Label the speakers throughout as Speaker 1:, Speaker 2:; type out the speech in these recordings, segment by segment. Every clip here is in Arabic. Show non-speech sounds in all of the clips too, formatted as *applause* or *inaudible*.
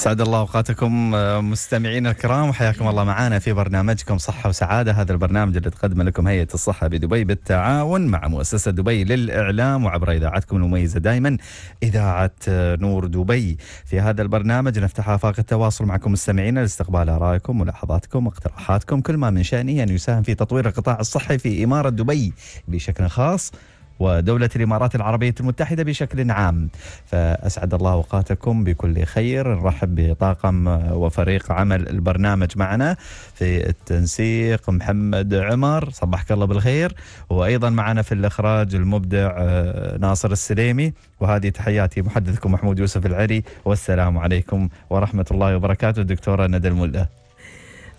Speaker 1: سعد الله اوقاتكم آه، مستمعينا الكرام وحياكم الله معنا في برنامجكم صحه وسعاده هذا البرنامج اللي تقدمه لكم هيئه الصحه بدبي بالتعاون مع مؤسسه دبي للاعلام وعبر اذاعتكم المميزه دائما اذاعه آه، نور دبي في هذا البرنامج نفتح افاق التواصل معكم مستمعينا لاستقبال ارائكم ملاحظاتكم واقتراحاتكم كل ما من شانه ان يساهم في تطوير القطاع الصحي في اماره دبي بشكل خاص ودولة الإمارات العربية المتحدة بشكل عام فأسعد الله أوقاتكم بكل خير نرحب بطاقم وفريق عمل البرنامج معنا في التنسيق محمد عمر صبحك الله بالخير وأيضا معنا في الإخراج المبدع آه، ناصر السليمي وهذه تحياتي محدثكم محمود يوسف العري والسلام عليكم ورحمة الله وبركاته الدكتورة ندى الملا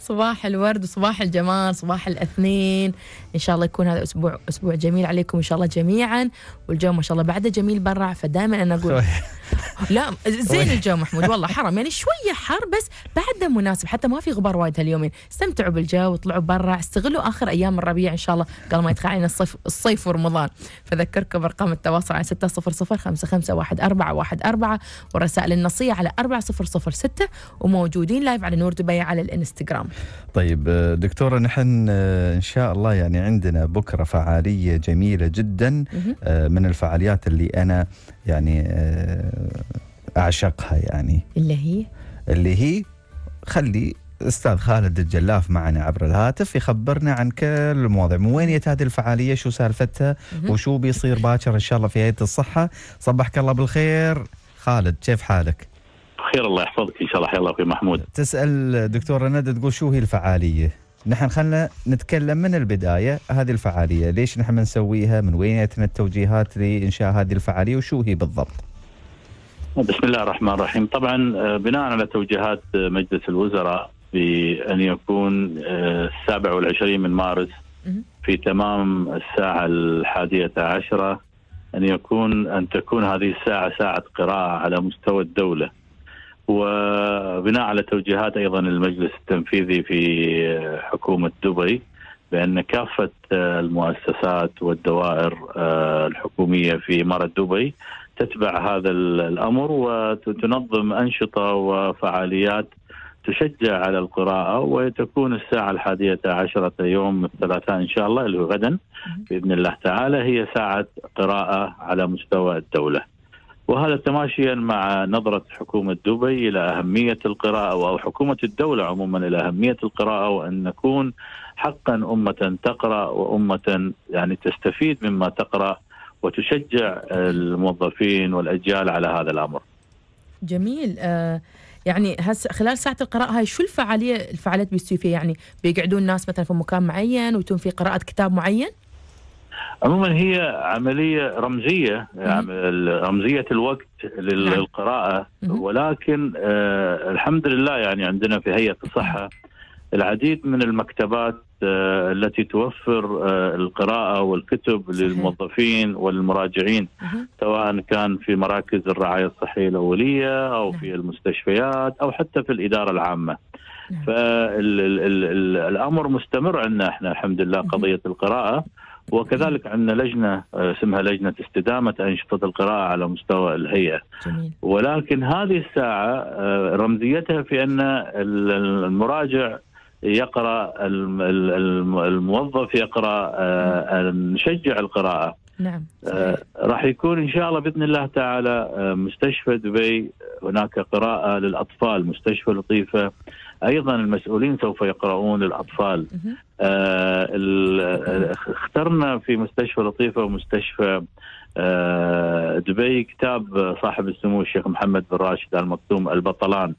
Speaker 2: صباح الورد وصباح الجمال صباح الاثنين ان شاء الله يكون هذا اسبوع اسبوع جميل عليكم ان شاء الله جميعا والجو ما شاء الله بعده جميل برع فدائما انا اقول *laughs* لا زين الجو محمود والله حرام يعني شويه حر بس بعده مناسب حتى ما في غبار وايد هاليومين استمتعوا بالجو وطلعوا برا استغلوا اخر ايام الربيع ان شاء الله قبل ما يدخل علينا الصيف الصيف ورمضان فذكركم ارقام التواصل على 600 والرسائل النصيه على 4006 وموجودين لايف على نور دبي على الانستغرام
Speaker 1: طيب دكتوره نحن آه، ان شاء الله يعني عندنا بكره فعاليه جميله جدا آه، من الفعاليات اللي انا يعني آه، اعشقها يعني اللي هي اللي هي خلي استاذ خالد الجلاف معنا عبر الهاتف يخبرنا عن كل المواضيع من وين جت هذه الفعاليه شو سالفتها وشو بيصير باكر ان شاء الله في هيئه الصحه صبحك الله بالخير خالد كيف
Speaker 3: حالك بخير الله يحفظك ان شاء الله حيا الله اخوي محمود
Speaker 1: تسال دكتوره ندى تقول شو هي الفعاليه نحن خلنا نتكلم من البداية هذه الفعالية ليش نحن نسويها من وين يأتنا التوجيهات لإنشاء هذه الفعالية وشو هي بالضبط
Speaker 3: بسم الله الرحمن الرحيم طبعا آه، بناء على توجيهات آه، مجلس الوزراء بأن يكون آه، السابع والعشرين من مارس في تمام الساعة الحادية عشرة أن يكون أن تكون هذه الساعة ساعة قراءة على مستوى الدولة وبناء على توجيهات ايضا المجلس التنفيذي في حكومه دبي بان كافه المؤسسات والدوائر آه، الحكوميه في اماره دبي تتبع هذا الامر وتنظم انشطه وفعاليات تشجع على القراءة وتكون الساعة الحادية عشرة يوم الثلاثاء إن شاء الله اللي هو غدا بإذن الله تعالى هي ساعة قراءة على مستوى الدولة وهذا تماشيا مع نظرة حكومة دبي إلى أهمية القراءة أو حكومة الدولة عموما إلى أهمية القراءة وأن نكون حقا أمة تقرأ وأمة يعني تستفيد مما تقرأ وتشجع الموظفين والأجيال على هذا الأمر
Speaker 2: جميل آه يعني هس خلال ساعة القراءة هاي شو الفعالية الفعاليات بيصير فيها يعني بيقعدون الناس مثلا في مكان معين ويتم في قراءة كتاب معين؟
Speaker 3: عموما هي عملية رمزية رمزية الوقت نعم. للقراءة ولكن آه، الحمد لله يعني عندنا في هيئة الصحة العديد من المكتبات آه، التي توفر آه، القراءة والكتب للموظفين والمراجعين سواء كان في مراكز الرعاية الصحية الأولية أو نعم. في المستشفيات أو حتى في الإدارة العامة نعم. فالأمر مستمر عندنا احنا الحمد لله قضية القراءة وكذلك عندنا لجنه آه، اسمها لجنه استدامه انشطه القراءه على مستوى الهيئه جميل. ولكن هذه الساعه آه، رمزيتها في ان المراجع يقرا الموظف يقرا آه، نشجع نعم. القراءه نعم راح يكون ان شاء الله باذن الله تعالى مستشفى دبي هناك قراءه للاطفال مستشفى لطيفه ايضا المسؤولين سوف يقرؤون الاطفال آه اخترنا في مستشفى لطيفه ومستشفى آه دبي كتاب صاحب السمو الشيخ محمد بن راشد ال مكتوم البطلان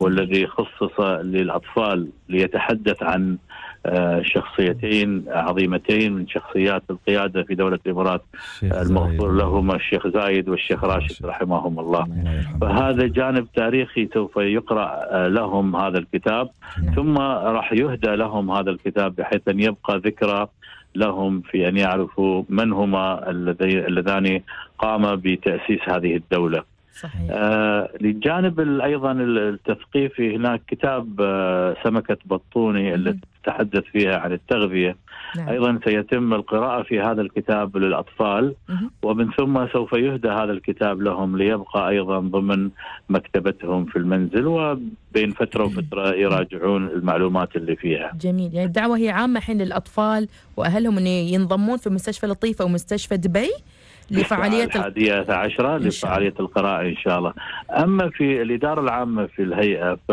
Speaker 3: والذي خصص للاطفال ليتحدث عن آه، شخصيتين عظيمتين من شخصيات القيادة في دولة الإمارات المغفور لهما الشيخ زايد والشيخ راشد رحمهم الله فهذا جانب تاريخي سوف يقرأ آه، لهم هذا الكتاب نعم. ثم راح يهدى لهم هذا الكتاب بحيث أن يبقى ذكرى لهم في أن يعرفوا من هما اللذان قام بتأسيس هذه الدولة صحيح آه للجانب ايضا التثقيفي هناك كتاب آه سمكه بطوني التي تتحدث فيها عن التغذيه نعم. ايضا سيتم القراءه في هذا الكتاب للاطفال مه. ومن ثم سوف يهدى هذا الكتاب لهم ليبقى ايضا ضمن مكتبتهم في المنزل وبين فتره وفتره يراجعون المعلومات اللي فيها.
Speaker 2: جميل يعني الدعوه هي عامه الحين للاطفال واهلهم ان ينضمون في مستشفى لطيفه ومستشفى دبي
Speaker 3: لفعالية الحادية عشرة لفعالية القراءة إن شاء الله أما في الإدارة العامة في الهيئة ف...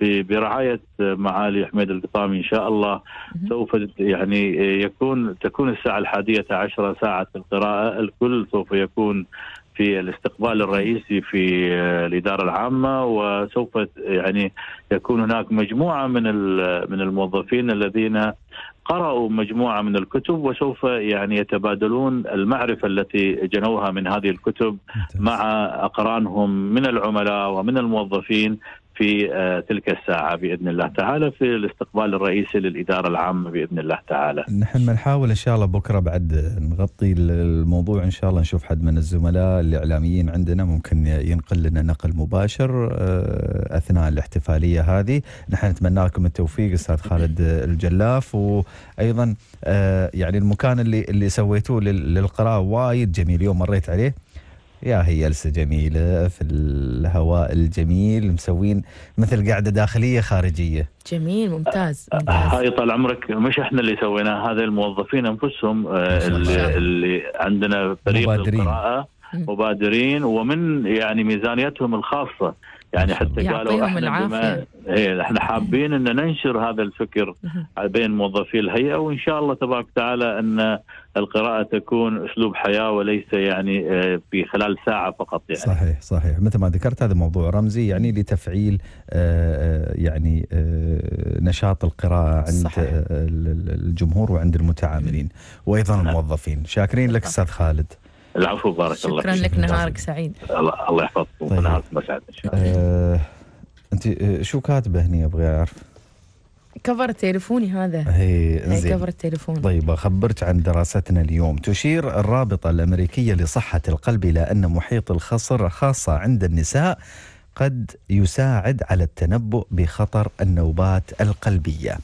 Speaker 3: برعاية معالي حميد القطامي إن شاء الله سوف يعني يكون تكون الساعة الحادية عشرة ساعة القراءة الكل سوف يكون في الاستقبال الرئيسي في آه، الاداره العامه وسوف يعني يكون هناك مجموعه من من الموظفين الذين قرأوا مجموعة من الكتب وسوف يعني يتبادلون المعرفة التي جنوها من هذه الكتب مع أقرانهم من العملاء ومن الموظفين في آه، تلك الساعة بإذن الله تعالى في الاستقبال الرئيسي للإدارة العامة بإذن الله تعالى
Speaker 1: نحن بنحاول إن شاء الله بكرة بعد نغطي الموضوع إن شاء الله نشوف حد من الزملاء الإعلاميين عندنا ممكن ينقل لنا نقل مباشر آه، أثناء الاحتفالية هذه نحن نتمنى لكم التوفيق أستاذ خالد الجلاف وأيضا آه، يعني المكان اللي اللي سويتوه للقراءة وايد جميل يوم مريت عليه يا هي جلسة جميلة في الهواء الجميل مسوين مثل قاعدة داخلية خارجية جميل ممتاز, آه، ممتاز.
Speaker 3: آه، هاي طال عمرك مش احنا اللي سويناه هذا الموظفين انفسهم آه، اللي, اللي عندنا فريق القراءة مبادرين ومن يعني ميزانيتهم الخاصة يعني نعم. حتى قالوا احنا إيه، احنا حابين ان ننشر هذا الفكر بين موظفي الهيئه وان شاء الله تبارك وتعالى ان القراءه تكون اسلوب حياه وليس يعني آه، في خلال ساعه فقط يعني. صحيح صحيح مثل
Speaker 1: ما ذكرت هذا موضوع رمزي يعني لتفعيل آه، آه، يعني نشاط القراءه عند صحيح. الجمهور وعند المتعاملين وايضا نعم. الموظفين شاكرين لك نعم. استاذ خالد
Speaker 3: العفو بارك شكرا الله
Speaker 2: شكرا لك نهارك سعيد
Speaker 3: الله, يحفظكم
Speaker 1: طيب. نهاركم سعيد ان شاء الله أه انت آه، شو كاتبه هني ابغى اعرف
Speaker 2: كفر تليفوني هذا
Speaker 1: اي كفر التليفون طيب اخبرك عن دراستنا اليوم تشير الرابطه الامريكيه لصحه القلب الى ان محيط الخصر خاصه عند النساء قد يساعد على التنبؤ بخطر النوبات القلبيه.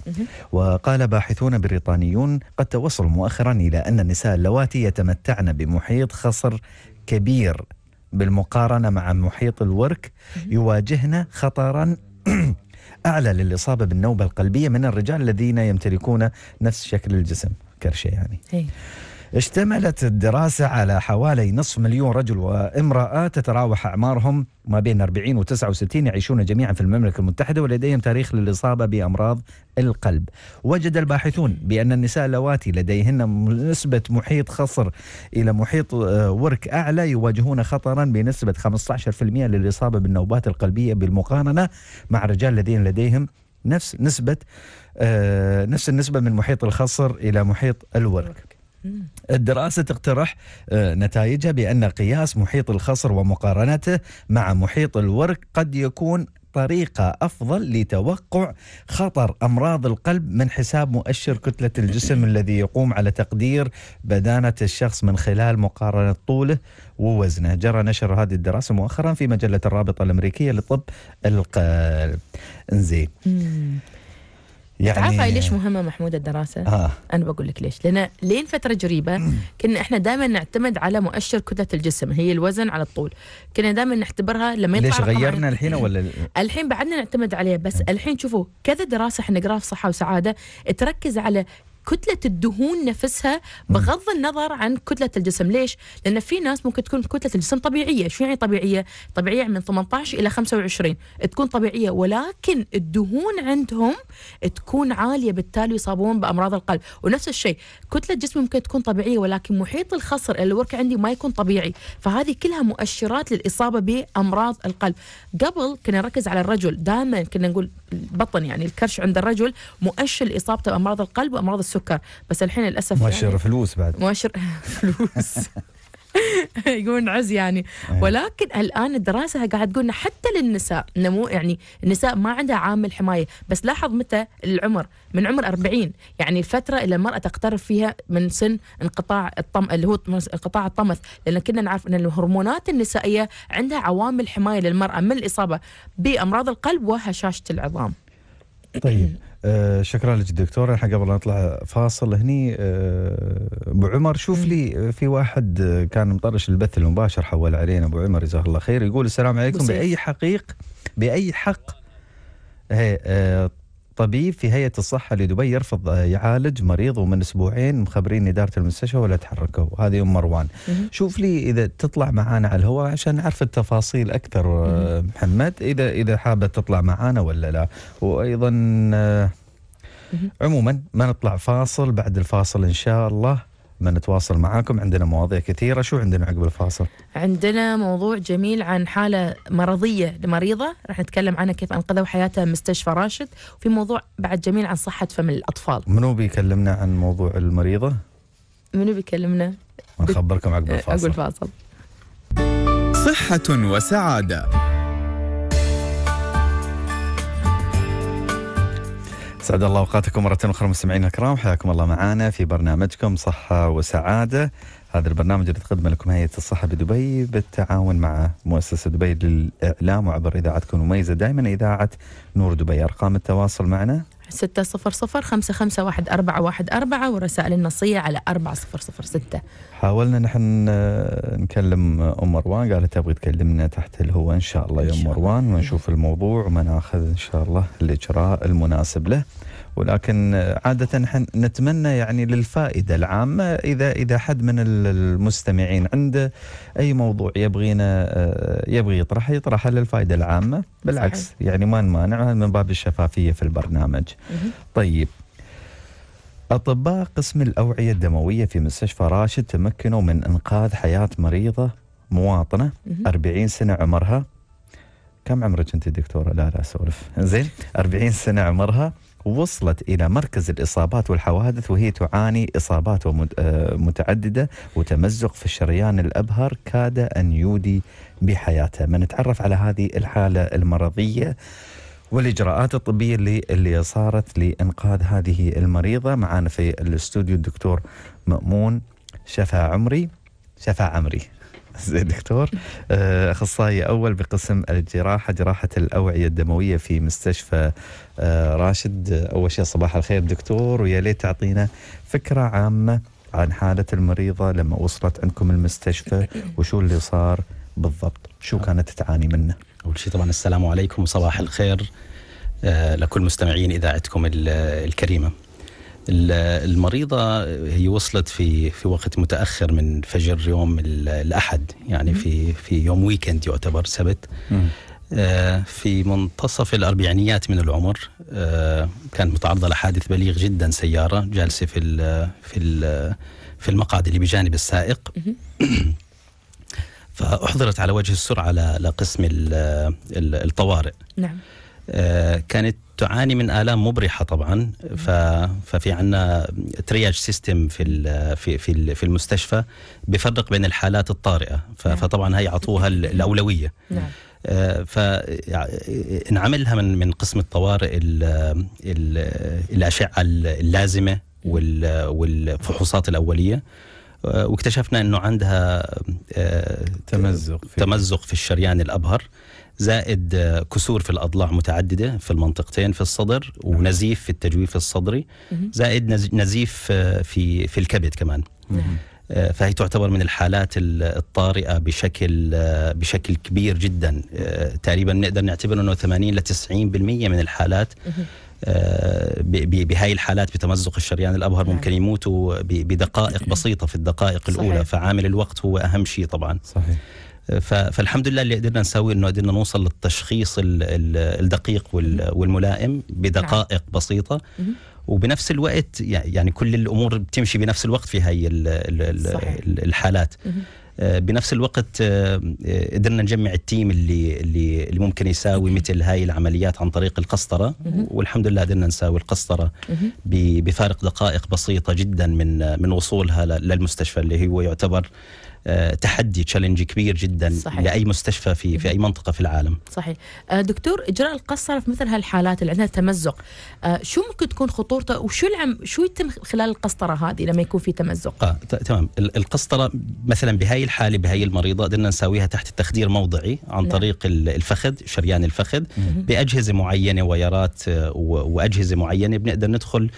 Speaker 1: وقال باحثون بريطانيون قد توصلوا مؤخرا الى ان النساء اللواتي يتمتعن بمحيط خصر كبير بالمقارنه مع محيط الورك يواجهن خطرا *clears throat* اعلى للاصابه بالنوبه القلبيه من الرجال الذين يمتلكون نفس شكل الجسم كرشه يعني. إيه. اشتملت الدراسة على حوالي نصف مليون رجل وامرأة تتراوح أعمارهم ما بين 40 و 69 يعيشون جميعا في المملكة المتحدة ولديهم تاريخ للإصابة بأمراض القلب وجد الباحثون بأن النساء اللواتي لديهن نسبة محيط خصر إلى محيط آه، ورك أعلى يواجهون خطرا بنسبة 15% للإصابة بالنوبات القلبية بالمقارنة مع الرجال الذين لديهم نفس نسبة آه، نفس النسبة من محيط الخصر إلى محيط الورك الدراسة تقترح آه، نتائجها بأن قياس محيط الخصر ومقارنته مع محيط الورك قد يكون طريقة أفضل لتوقع خطر أمراض القلب من حساب مؤشر كتلة الجسم الذي يقوم على تقدير بدانة الشخص من خلال مقارنة طوله ووزنه جرى نشر هذه الدراسة مؤخرا في مجلة الرابطة الأمريكية لطب القلب انزين يعني تعرف ليش
Speaker 2: مهمه محمود الدراسه؟ آه. انا بقول لك ليش، لان لين فتره قريبه كنا احنا دائما نعتمد على مؤشر كتله الجسم هي الوزن على الطول، كنا دائما نعتبرها لما يطلع ليش غيرنا الحين ولا الحين بعدنا نعتمد عليها بس الحين شوفوا كذا دراسه احنا نقراها في صحه وسعاده تركز على كتلة الدهون نفسها بغض النظر عن كتلة الجسم ليش؟ لأن في ناس ممكن تكون كتلة الجسم طبيعية شو يعني طبيعية؟ طبيعية من 18 إلى 25 تكون طبيعية ولكن الدهون عندهم تكون عالية بالتالي يصابون بأمراض القلب ونفس الشيء كتلة الجسم ممكن تكون طبيعية ولكن محيط الخصر الورك عندي ما يكون طبيعي فهذه كلها مؤشرات للإصابة بأمراض القلب قبل كنا نركز على الرجل دائما كنا نقول البطن يعني الكرش عند الرجل مؤشر لإصابته بأمراض القلب وأمراض السكر بس الحين للاسف يعني مؤشر يعني
Speaker 1: فلوس بعد
Speaker 2: مؤشر *laughs* فلوس *laughs* يقولون عز يعني أيوه. ولكن الان الدراسه قاعد تقول حتى للنساء نمو يعني النساء ما عندها عامل حمايه بس لاحظ متى العمر من عمر 40 يعني الفتره اللي المراه تقترب فيها من سن انقطاع الطم اللي هو انقطاع الطمث لان كنا نعرف ان الهرمونات النسائيه عندها عوامل حمايه للمراه من الاصابه بامراض القلب وهشاشه العظام
Speaker 1: طيب *clears throat* آه، شكرا لك دكتور احنا قبل نطلع فاصل هني آه، ابو آه عمر شوف لي آه، في واحد كان مطرش البث المباشر حول علينا ابو عمر جزاه الله خير يقول السلام عليكم بصير. باي حقيق باي حق هي طبيب في هيئه الصحه لدبي يرفض يعالج مريض ومن اسبوعين مخبرين اداره المستشفى ولا تحركوا هذه ام مروان شوف لي اذا تطلع معانا على الهواء عشان نعرف التفاصيل اكثر آه، محمد اذا اذا حابه تطلع معانا ولا لا وايضا آه، عموما ما نطلع فاصل بعد الفاصل ان شاء الله بنتواصل معاكم عندنا مواضيع كثيرة شو عندنا عقب الفاصل؟
Speaker 2: عندنا موضوع جميل عن حالة مرضية لمريضة راح نتكلم عنها كيف أنقذوا حياتها مستشفى راشد وفي موضوع بعد جميل
Speaker 1: عن صحة فم الأطفال منو بيكلمنا عن موضوع المريضة؟
Speaker 2: منو بيكلمنا؟
Speaker 1: نخبركم عقب الفاصل عقب الفاصل صحة وسعادة سعد الله اوقاتكم مرة اخرى مستمعينا الكرام حياكم الله معنا في برنامجكم صحة وسعادة هذا البرنامج اللي تقدمه لكم هيئة الصحة بدبي بالتعاون مع مؤسسة دبي للإعلام وعبر إذاعتكم المميزة دائما إذاعة نور دبي أرقام التواصل معنا ستة
Speaker 2: صفر صفر خمسة خمسة واحد أربعة واحد أربعة ورسائل النصية على أربعة صفر صفر ستة
Speaker 1: حاولنا نحن نكلم أم مروان قالت تبغي تكلمنا تحت الهواء إن شاء الله يا أم مروان ونشوف الموضوع وناخذ إن شاء الله الإجراء المناسب له ولكن عادة نتمنى يعني للفائدة العامة إذا إذا حد من المستمعين عنده أي موضوع يبغينا آه، يبغي يطرحه يطرحه للفائدة العامة بالعكس صحيح. يعني ما نمانع من باب الشفافية في البرنامج طيب أطباء قسم الأوعية الدموية في مستشفى راشد تمكنوا من إنقاذ حياة مريضة مواطنة 40 سنة عمرها كم عمرك أنت دكتورة؟ لا لا أسولف زين 40 سنة عمرها وصلت إلى مركز الإصابات والحوادث وهي تعاني إصابات آه، متعددة وتمزق في الشريان الأبهر كاد أن يودي بحياتها بنتعرف على هذه الحالة المرضية والإجراءات الطبية اللي, اللي صارت لإنقاذ هذه المريضة معانا في الاستوديو الدكتور مأمون شفا عمري شفا عمري *laughs* زين دكتور آه، اخصائي اول بقسم الجراحه جراحه الاوعيه الدمويه في مستشفى آه، راشد اول شيء صباح الخير دكتور ويا ليت تعطينا فكره عامه عن حاله المريضه لما وصلت عندكم المستشفى *coughs* وشو اللي صار بالضبط شو آه. كانت تعاني منه
Speaker 4: اول شيء طبعا السلام عليكم وصباح الخير لكل مستمعين اذاعتكم الكريمه المريضة هي وصلت في في وقت متأخر من فجر يوم الأحد يعني في في يوم ويكند يعتبر سبت آه، في منتصف الأربعينيات من العمر آه، كانت متعرضة لحادث بليغ جدا سيارة جالسة في الـ في الـ في المقعد اللي بجانب السائق فأحضرت على وجه السرعة لقسم الطوارئ نعم آه، كانت تعاني من الام مبرحه طبعا ففي عندنا ترياج سيستم في في في المستشفى بفرق بين الحالات الطارئه نعم. فطبعا هي عطوها الاولويه نعم. آه، فانعملها من من قسم الطوارئ الاشعه اللازمه والفحوصات الاوليه آه، واكتشفنا انه عندها تمزق في تمزق في الشريان الابهر زائد كسور في الأضلاع متعددة في المنطقتين في الصدر ونزيف في التجويف الصدري زائد نزيف في في الكبد كمان نعم. آه، فهي تعتبر من الحالات الطارئه بشكل آه، بشكل كبير جدا آه، تقريبا نقدر نعتبر انه 80 ل 90% من الحالات بهاي الحالات بتمزق الشريان الابهر نعم. ممكن يموتوا بدقائق بسيطه في الدقائق الاولى صحيح. فعامل الوقت هو اهم شيء طبعا صحيح فالحمد لله اللي قدرنا نسويه انه قدرنا نوصل للتشخيص الدقيق والملائم بدقائق نعم. بسيطه وبنفس الوقت يعني كل الامور بتمشي بنفس الوقت في هاي الحالات آه، بنفس الوقت آه، قدرنا نجمع التيم اللي اللي اللي ممكن يساوي مثل هاي العمليات عن طريق القسطره والحمد لله قدرنا نساوي القسطره بفارق دقائق بسيطه جدا من من وصولها للمستشفى اللي هو يعتبر آه، تحدي تشالنج كبير جدا صحيح. لاي مستشفى في في اي منطقه في العالم
Speaker 2: صحيح آه، دكتور اجراء القسطره في مثل هالحالات اللي عندها تمزق آه، شو ممكن تكون خطورته وشو العم شو يتم خلال القسطره هذه لما يكون في تمزق
Speaker 4: آه تمام القسطره مثلا بهاي الحاله بهاي المريضه قدرنا نساويها تحت تخدير موضعي عن نعم. طريق الفخذ شريان الفخذ باجهزه معينه ويرات واجهزه معينه بنقدر ندخل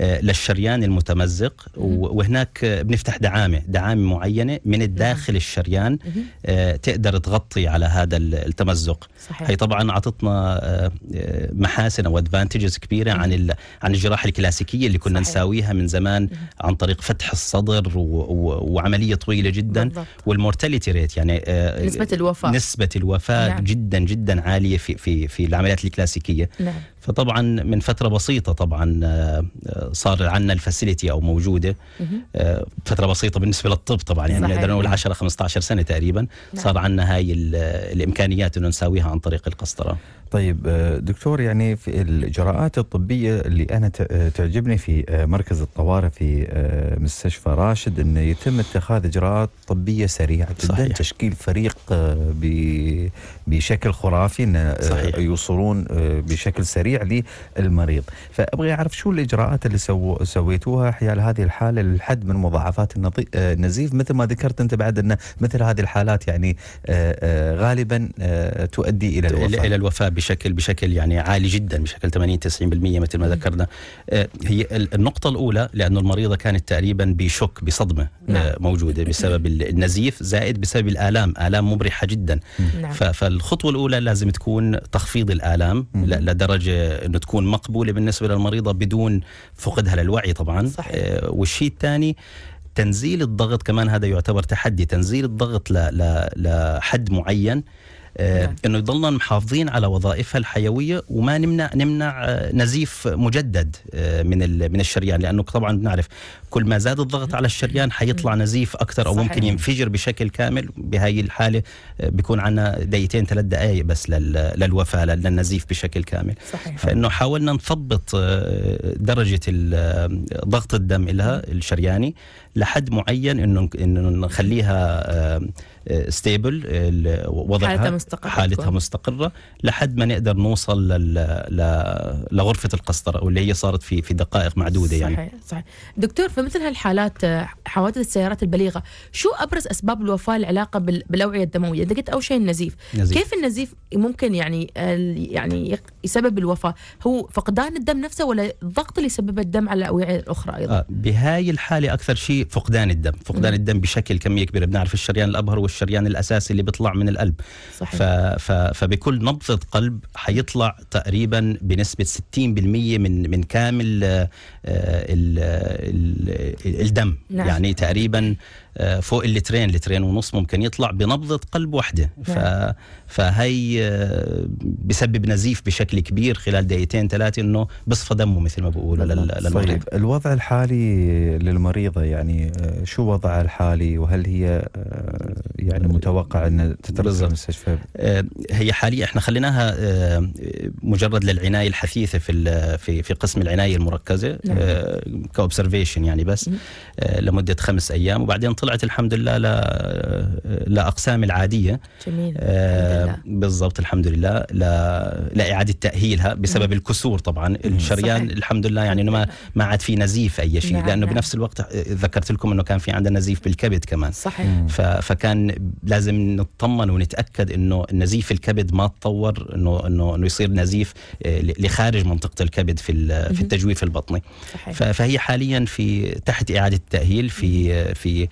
Speaker 4: آه، للشريان المتمزق وهناك بنفتح دعامه دعامه معينه من الداخل الشريان آه، تقدر تغطي على هذا التمزق صحيح. هي طبعا اعطتنا آه، محاسن او ادفانتجز كبيره عن عن الجراحه الكلاسيكيه اللي كنا نساويها من زمان عن طريق فتح الصدر وعمليه طويله جدا والمورتاليتي ريت يعني نسبه الوفاه نسبه الوفاه نعم. جدا جدا عاليه في في في العمليات الكلاسيكيه نعم. فطبعا من فتره بسيطه طبعا آه، آه، صار عندنا الفاسيلتي او موجوده آه، فتره بسيطه بالنسبه للطب طبعا يعني نقدر نقول 10 15 سنه تقريبا نعم. صار عندنا هاي الامكانيات انه نساويها عن طريق القسطره طيب آه، دكتور يعني في الاجراءات الطبيه اللي انا
Speaker 1: آه، تعجبني في آه، مركز الطوارئ في مستشفى راشد انه يتم اتخاذ اجراءات طبيه سريعه جدا صحيح. تشكيل فريق بشكل خرافي انه يوصلون بشكل سريع للمريض فابغى اعرف شو الاجراءات اللي سو سويتوها حيال هذه الحاله للحد من مضاعفات النزيف مثل ما ذكرت انت بعد انه مثل هذه الحالات يعني غالبا تؤدي
Speaker 4: الى الوفاه الى الوفاه بشكل بشكل يعني عالي جدا بشكل 80 90% مثل ما ذكرنا آه، هي النقطة الأولى لأنه المريضة كانت تقريبا بشك بصدمة آه، نعم. موجودة بسبب النزيف زائد بسبب الآلام آلام مبرحة جدا نعم. فالخطوة الأولى لازم تكون تخفيض الآلام لدرجة أنه تكون مقبولة بالنسبة للمريضة بدون فقدها للوعي طبعا صحيح. آه، والشيء الثاني تنزيل الضغط كمان هذا يعتبر تحدي تنزيل الضغط لحد معين آه، نعم. انه يضلنا محافظين على وظائفها الحيويه وما نمنع نمنع آه، نزيف مجدد آه، من من الشريان لانه طبعا بنعرف كل ما زاد الضغط على الشريان حيطلع نزيف اكثر او ممكن ينفجر بشكل كامل بهاي الحاله بيكون عندنا دقيقتين ثلاث دقائق بس للوفاه للنزيف بشكل كامل صحيح. فانه حاولنا نثبط درجه ضغط الدم لها الشرياني لحد معين انه انه نخليها ستيبل آه، وضعها حالتها مستقرة حالتها مستقرة لحد ما نقدر نوصل لغرفة القسطرة واللي هي صارت في في دقائق معدودة صحيح يعني
Speaker 2: صحيح دكتور في مثل هالحالات آه، حوادث السيارات البليغة شو أبرز أسباب الوفاة العلاقة بالأوعية الدموية أنت قلت أول شيء النزيف نزيف. كيف النزيف ممكن يعني يعني يسبب الوفاة هو فقدان الدم نفسه ولا الضغط اللي يسببه الدم على الأوعية الأخرى أيضا آه
Speaker 4: بهاي الحالة أكثر شيء فقدان الدم فقدان الدم بشكل كميه كبيره بنعرف الشريان الابهر والشريان الاساسي اللي بيطلع من القلب صحيح. ف... ف... فبكل نبضه قلب حيطلع تقريبا بنسبه 60% من من كامل آه، ال... ال... ال... الدم نعم. يعني تقريبا آه، فوق اللترين لترين ونص ممكن يطلع بنبضة قلب واحدة نعم. ف... فهي آه، بسبب نزيف بشكل كبير خلال دقيقتين ثلاثة انه بصفى دمه مثل ما بقولوا نعم. للمريض صحيح. طيب،
Speaker 1: الوضع الحالي للمريضة يعني آه، شو وضعها الحالي
Speaker 4: وهل هي يعني متوقع ان تترك المستشفى هي حاليا احنا خليناها مجرد للعناية الحثيثة في في في قسم العناية المركزة نعم. كاوبسرفيشن يعني بس لمدة خمس ايام وبعدين طلع طلعت الحمد لله لاقسام العاديه
Speaker 2: جميل آه الحمد
Speaker 4: لله. بالضبط الحمد لله لاعاده تاهيلها بسبب الكسور طبعا الشريان صحيح. الحمد لله يعني ما ما عاد في نزيف اي شيء نعم لانه نعم. بنفس الوقت ذكرت لكم انه كان في عندنا نزيف بالكبد كمان صحيح فكان لازم نطمن ونتاكد انه نزيف الكبد ما تطور انه انه انه يصير نزيف آه، لخارج منطقه الكبد في في التجويف البطني صحيح. فهي حاليا في تحت اعاده التأهيل في في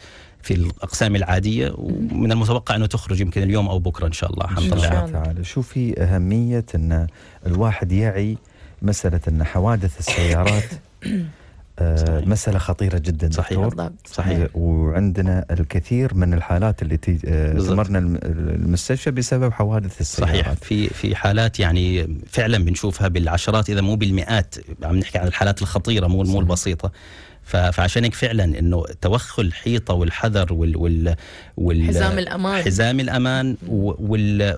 Speaker 4: في الاقسام العاديه ومن المتوقع انه تخرج يمكن اليوم او بكره ان شاء الله الله
Speaker 1: تعالى شوفي اهميه ان الواحد يعي مساله ان حوادث السيارات آه مسألة خطيرة جدا صحيح دكتور صحيح آه، وعندنا الكثير من الحالات اللي تي... آه،
Speaker 4: تمرنا المستشفى بسبب حوادث السيارات صحيح في في حالات يعني فعلا بنشوفها بالعشرات اذا مو بالمئات عم نحكي عن الحالات الخطيرة مو مو البسيطة فعشان هيك فعلا انه توخي الحيطه والحذر وال وال, حزام الامان حزام الامان وال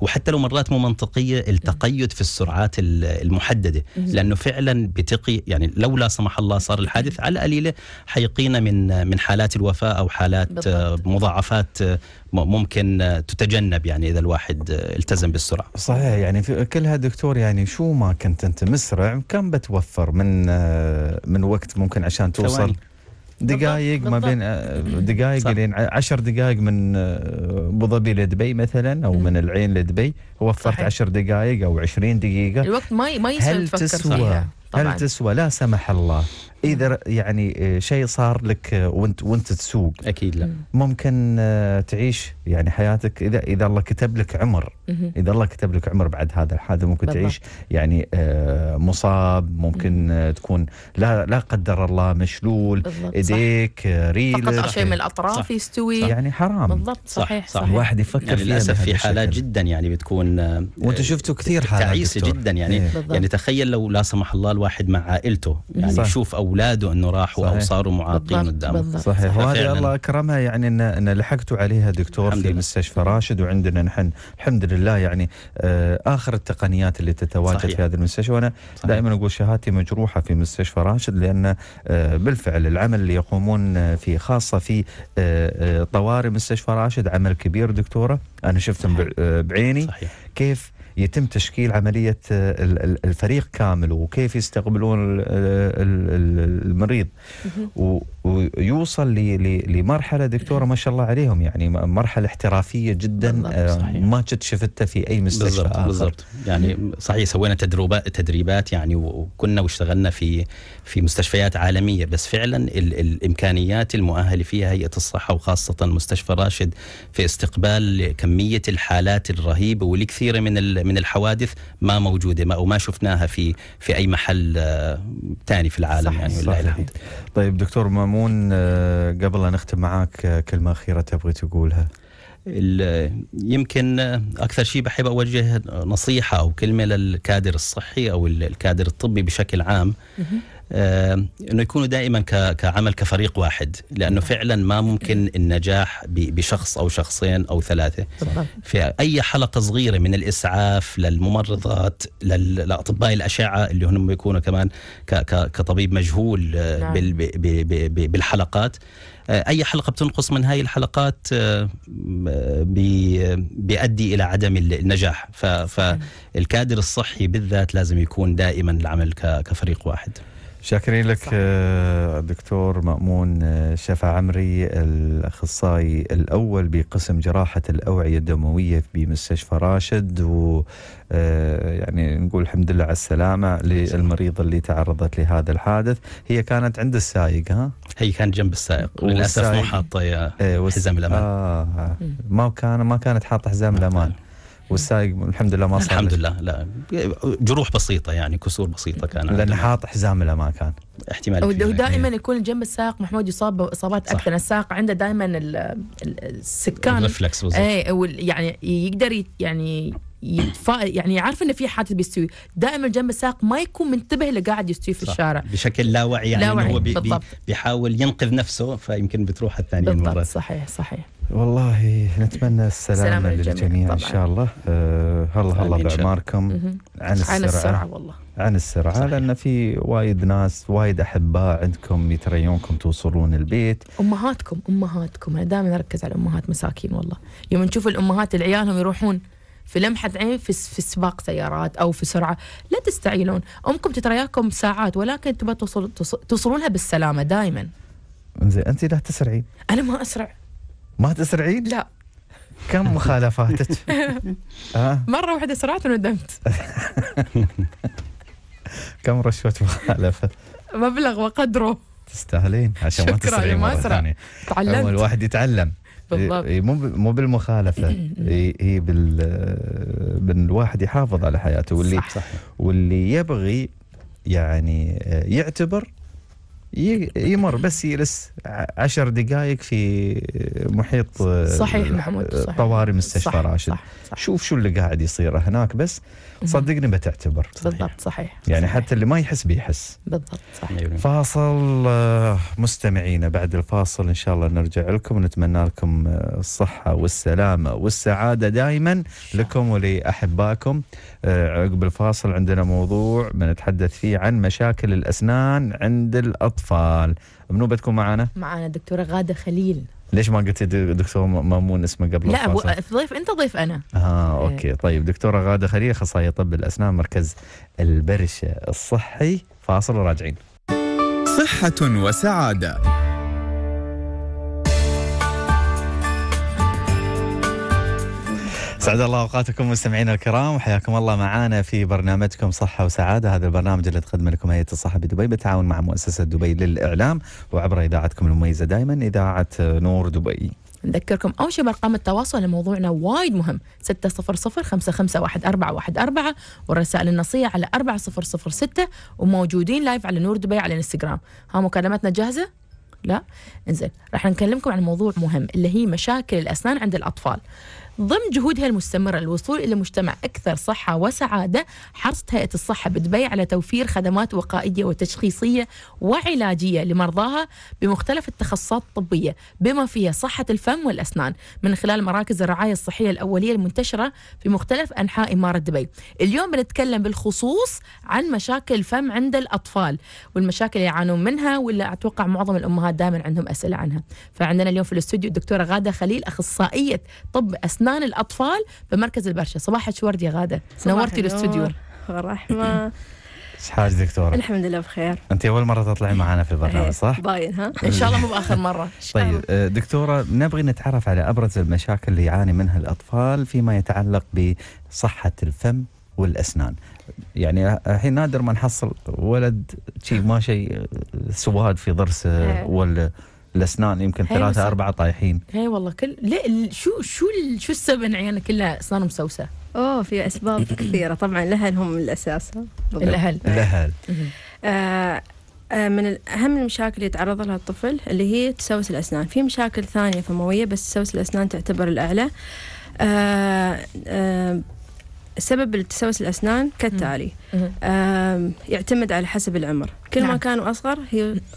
Speaker 4: وحتى لو مرات مو منطقيه التقيد في السرعات المحدده لانه فعلا بتقي يعني لو لا سمح الله صار الحادث على القليله حيقينا من من حالات الوفاه او حالات بالضبط. مضاعفات ممكن آه، تتجنب يعني اذا الواحد آه، التزم بالسرعه.
Speaker 1: صحيح يعني في كلها دكتور يعني شو ما كنت انت مسرع كم بتوفر من آه، من وقت ممكن عشان توصل ثواني. دقائق ما بين دقائق لين عشر دقائق من ابو ظبي لدبي مثلا او من العين لدبي وفرت صحيح. عشر دقائق او 20 دقيقه الوقت
Speaker 2: ما ما يسوى هل تسوى هل
Speaker 1: تسوى لا سمح الله اذا يعني آه، شيء صار لك آه، وانت وانت تسوق اكيد لا ممكن آه، تعيش يعني حياتك اذا اذا الله كتب لك عمر اذا الله كتب لك عمر بعد هذا الحادث ممكن بالضبط. تعيش يعني مصاب ممكن تكون
Speaker 4: لا لا قدر الله مشلول ايديك ريلك فقط شيء من الاطراف يستوي صح. يعني حرام بالضبط صحيح صحيح. صح. الواحد يفكر يعني للاسف في حالات جدا يعني بتكون وانت شفته كثير حالات تعيسه جدا يعني إيه. يعني تخيل لو لا سمح الله الواحد مع عائلته يعني يشوف او اولاده انه راحوا او صاروا معاقين قدامه صحيح وهذه الله
Speaker 1: اكرمها يعني ان ان لحقتوا عليها دكتور في مستشفى راشد وعندنا نحن الحمد لله يعني آه، اخر التقنيات اللي تتواجد صحيح. في هذا المستشفى وانا دائما اقول شهادتي مجروحه في مستشفى راشد لان آه، بالفعل العمل اللي يقومون فيه خاصه في آه، طوارئ مستشفى راشد عمل كبير دكتوره انا شفتهم بعيني صحيح. كيف يتم تشكيل عملية آه، الفريق كامل وكيف يستقبلون المريض ويوصل لمرحلة دكتورة ما شاء الله عليهم يعني مرحلة احترافية جدا آه، ما كنت شفتها في أي مستشفى بالضبط آخر بالضبط
Speaker 4: يعني صحيح سوينا تدريبات يعني وكنا واشتغلنا في في مستشفيات عالمية بس فعلا الإمكانيات المؤهلة فيها هيئة الصحة وخاصة مستشفى راشد في استقبال كمية الحالات الرهيبة والكثيرة من ال من الحوادث ما موجوده ما وما شفناها في في اي محل ثاني آه، في العالم صحيح يعني صحيح. الحمد طيب دكتور مامون آه، قبل لا نختم معك آه، كلمه اخيره تبغي تقولها يمكن اكثر شيء بحب اوجه نصيحه او كلمه للكادر الصحي او الكادر الطبي بشكل عام آه، انه يكونوا دائما كعمل كفريق واحد لانه نعم. فعلا ما ممكن نعم. النجاح بشخص او شخصين او ثلاثه في اي حلقه صغيره من الاسعاف للممرضات لاطباء الاشعه اللي هم بيكونوا كمان كطبيب مجهول آه، نعم. بالحلقات آه، اي حلقه بتنقص من هاي الحلقات بيؤدي الى عدم النجاح فالكادر الصحي بالذات لازم يكون دائما العمل كفريق واحد
Speaker 1: شاكرين لك صحيح.
Speaker 4: آه، دكتور مأمون آه، شفا عمري الأخصائي
Speaker 1: الأول بقسم جراحة الأوعية الدموية بمستشفى راشد و آه، يعني نقول الحمد لله على السلامة للمريضة اللي تعرضت لهذا الحادث هي كانت عند السائق ها؟ هي كانت جنب السائق للأسف مو
Speaker 4: حاطة
Speaker 1: حزام الأمان آه ما كان ما كانت حاطة حزام الأمان والسائق الحمد لله
Speaker 4: ما صار الحمد لله لا جروح بسيطه يعني كسور بسيطه كان لان حاط حزام لما كان احتمال ودائما
Speaker 2: إيه. يكون جنب السائق محمود يصاب باصابات اكثر السائق عنده دائما السكان الرفلكس بالضبط اي يعني يقدر يعني يتفا... يعني يعرف انه في حادث بيستوي دائما جنب السائق ما يكون منتبه اللي قاعد يستوي في صح. الشارع
Speaker 4: بشكل لا وعي يعني لا وعي. هو بي... بيحاول ينقذ نفسه فيمكن بتروح الثانيه بالضبط مرة. صحيح صحيح
Speaker 1: والله نتمنى السلامة للجميع إن شاء الله آه هلا بعماركم بأعماركم عن السرعة عن السرعة والله عن السرعة صحيح. لأن في وايد ناس وايد أحباء عندكم يتريونكم توصلون البيت
Speaker 2: أمهاتكم أمهاتكم أنا دائما أركز على الأمهات مساكين والله يوم نشوف الأمهات عيالهم يروحون في لمحة عين في, في سباق سيارات أو في سرعة لا تستعيلون أمكم تترياكم ساعات ولكن تبى توصل توصلونها بالسلامة دائما
Speaker 1: زين أنت لا تسرعين
Speaker 2: أنا ما أسرع
Speaker 1: ما تسرعين؟ لا كم *laughs* مخالفاتك؟ *laughs* ها؟ آه.
Speaker 2: مرة واحدة سرعت وندمت
Speaker 1: *laughs* كم رشوة مخالفة؟
Speaker 2: مبلغ وقدره
Speaker 1: تستاهلين عشان ما تسرعين ما أسرع تعلمت الواحد يتعلم بالضبط مو مو بالمخالفه *clears throat* هي بال بالواحد يحافظ على حياته واللي صح. واللي يبغي يعني آه، يعتبر يمر بس يجلس عشر دقائق في محيط صحيح آه، محمود صحيح طوارئ مستشفى صحيح راشد شوف شو اللي قاعد يصير هناك بس صدقني بتعتبر بالضبط صحيح يعني صحيح حتى اللي ما يحس بيحس بالضبط صحيح أيوة. فاصل آه، مستمعينا بعد الفاصل ان شاء الله نرجع لكم ونتمنى لكم آه، الصحه والسلامه والسعاده دائما لكم ولاحبائكم عقب الفاصل عندنا موضوع بنتحدث فيه عن مشاكل الاسنان عند الاطفال الاطفال منو بدكم معنا
Speaker 2: معنا الدكتوره غاده خليل
Speaker 1: ليش ما قلت دكتور مامون اسمه قبل لا أبو
Speaker 2: ضيف انت ضيف انا
Speaker 1: اه اوكي إيه. طيب دكتوره غاده خليل اخصائيه طب الاسنان مركز البرشه الصحي فاصل وراجعين صحه وسعاده سعد الله اوقاتكم مستمعينا الكرام وحياكم الله معنا في برنامجكم صحه وسعاده هذا البرنامج اللي تقدم لكم هيئه الصحه بدبي بالتعاون مع مؤسسه دبي للاعلام وعبر اذاعتكم المميزه دائما اذاعه نور دبي
Speaker 2: نذكركم أول شيء بأرقام التواصل لموضوعنا وايد مهم 600 والرسائل النصية على 4006 وموجودين لايف على نور دبي على الانستغرام ها مكالمتنا جاهزة؟ لا؟ انزين راح نكلمكم عن موضوع مهم اللي هي مشاكل الأسنان عند الأطفال ضمن جهودها المستمرة للوصول إلى مجتمع أكثر صحة وسعادة حرصت هيئة الصحة بدبي على توفير خدمات وقائية وتشخيصية وعلاجية لمرضاها بمختلف التخصصات الطبية بما فيها صحة الفم والأسنان من خلال مراكز الرعاية الصحية الأولية المنتشرة في مختلف أنحاء إمارة دبي اليوم بنتكلم بالخصوص عن مشاكل الفم عند الأطفال والمشاكل اللي يعانون منها ولا أتوقع معظم الأمهات دائما عندهم أسئلة عنها فعندنا اليوم في الاستوديو الدكتورة غادة خليل أخصائية طب أسنان أسنان الأطفال بمركز البرشا صباحك ورد يا غادة
Speaker 5: نورتي الاستوديو *laughs* رحمه
Speaker 1: ايش حالك دكتورة؟
Speaker 5: الحمد لله بخير
Speaker 1: انت اول مره تطلعي معنا في البرنامج إيه، صح؟
Speaker 5: باين ها؟ إيه. ان شاء الله مو باخر مره
Speaker 1: طيب آه، دكتوره نبغي نتعرف على ابرز المشاكل اللي يعاني منها الاطفال فيما يتعلق بصحه الفم والاسنان يعني الحين نادر ما نحصل ولد شيء ما شيء آه، سواد في ضرسه إيه. ولا الاسنان يمكن أيوة ثلاثة أربعة طايحين
Speaker 2: اي والله كل لا شو شو شو السبب ان عيالنا كلها اسنانهم مسوسة؟ اوه في
Speaker 5: اسباب *coughs* كثيرة طبعا الاهل هم الاساس الاهل الاهل آه، آه، من أهم المشاكل اللي يتعرض لها الطفل اللي هي تسوس الأسنان في مشاكل ثانية فموية بس تسوس الأسنان تعتبر الأعلى آآ آه، آآ سبب التسوس الأسنان كالتالي يعتمد على حسب العمر كل نعم. ما كانوا أصغر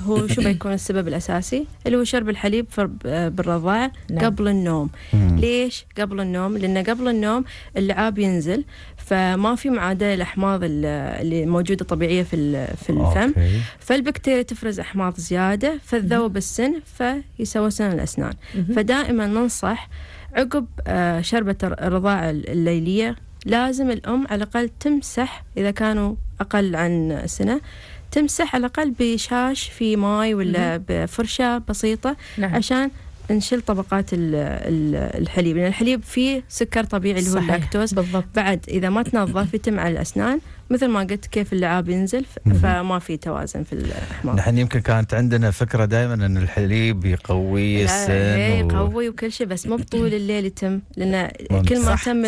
Speaker 5: هو *coughs* شو بيكون السبب الأساسي اللي هو شرب الحليب آه، بالرضاعة نعم. قبل النوم مم. ليش قبل النوم لأن قبل النوم اللعاب ينزل فما في معادله الاحماض اللي موجوده طبيعيه في في الفم أوكي. فالبكتيريا تفرز احماض زياده فالذوب السن فيسوسن الاسنان فدائما ننصح عقب آه، شربة الرضاعة الليلية لازم الأم على الأقل تمسح إذا كانوا أقل عن سنة تمسح على الأقل بشاش في ماي ولا بفرشة بسيطة نعم. عشان نشيل طبقات الحليب لان الحليب فيه سكر طبيعي اللي هو اللاكتوز بالضبط بعد اذا ما تنظف يتم على الاسنان مثل ما قلت كيف اللعاب ينزل فما في توازن في الحمام
Speaker 1: نحن يمكن كانت عندنا فكره دائما ان الحليب يقوي السن إيه، يقوي
Speaker 5: و... وكل شيء بس مو بطول الليل يتم لان كل ما تم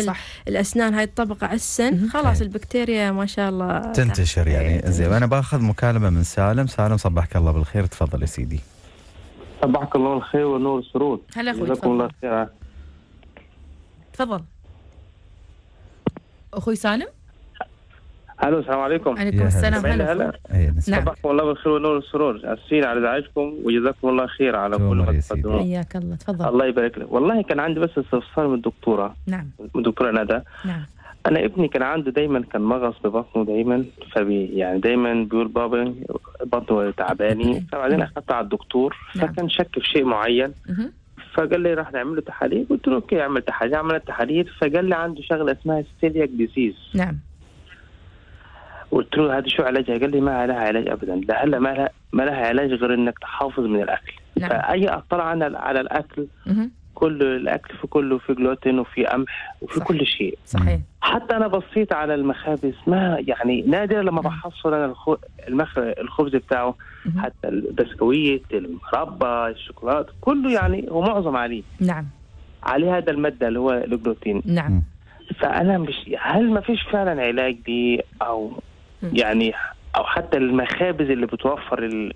Speaker 5: الاسنان هاي الطبقه على السن خلاص إيه. البكتيريا ما شاء الله تنتشر
Speaker 1: يعني زين انا باخذ مكالمه من سالم
Speaker 6: سالم صبحك
Speaker 1: الله بالخير تفضل يا سيدي
Speaker 6: صباحك الله الخير ونور السرور هلا اخوي جزاكم الله خير
Speaker 2: تفضل اخوي سالم
Speaker 6: الو السلام عليكم عليكم السلام هلا هلا إيه، نعم. صباحكم الله بالخير والنور والسرور اسفين على ازعاجكم وجزاكم الله خير على كل ما تقدمون حياك الله تفضل الله يبارك لك والله كان عندي بس استفسار من الدكتوره نعم من الدكتوره ندى نعم انا ابني كان عنده دايما كان مغص ببطنه دايما فبي يعني دايما بيقول بابا بطنه تعباني فبعدين اخدته على الدكتور نعم. فكان شك في شيء معين فقال لي راح نعمل له تحاليل قلت له اوكي اعمل تحاليل عملت تحاليل فقال لي عنده شغله اسمها ستيلياك ديزيز نعم قلت له هذه شو علاجها؟ قال لي ما لها علاج ابدا، لا هلا ما لها ما لها علاج غير انك تحافظ من الاكل. نعم. فاي اطلع على على الاكل كل الاكل في كله في جلوتين وفي قمح وفي كل شيء صحيح حتى انا بصيت على المخابز ما يعني نادر لما بحصل انا الخبز بتاعه مم. حتى البسكويت المربى الشوكولاته كله يعني هو معظم عليه نعم عليه هذا الماده اللي هو الجلوتين نعم فانا مش هل ما فيش فعلا علاج دي او مم. يعني او حتى المخابز اللي بتوفر ال...